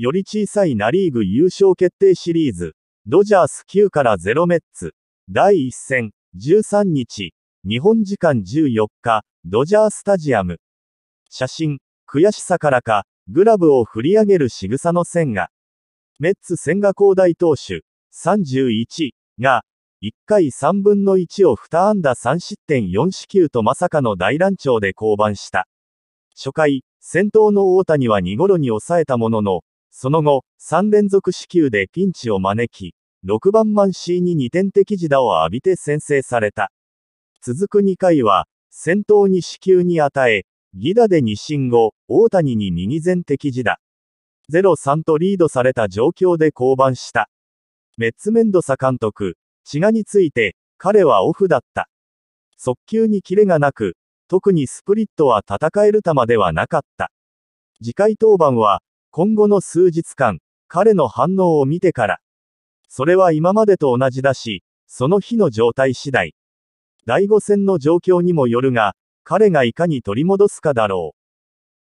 より小さいナリーグ優勝決定シリーズ、ドジャース9から0メッツ、第1戦、13日、日本時間14日、ドジャースタジアム。写真、悔しさからか、グラブを振り上げる仕草の線が、メッツ千賀広大投手、31が、1回3分の1を2安打3失点4四球とまさかの大乱調で降板した。初回、先頭の大谷は2頃に抑えたものの、その後、3連続支給でピンチを招き、6番マン C に2点的自打を浴びて先制された。続く2回は、先頭に支給に与え、ギダで2進後、大谷に右前的自打。0-3とリードされた状況で降板した。メッツメンドサ監督、血がについて、彼はオフだった。速球にキレがなく、特にスプリットは戦える球ではなかった。次回登板は、今後の数日間、彼の反応を見てから。それは今までと同じだし、その日の状態次第。第五戦の状況にもよるが、彼がいかに取り戻すかだろう。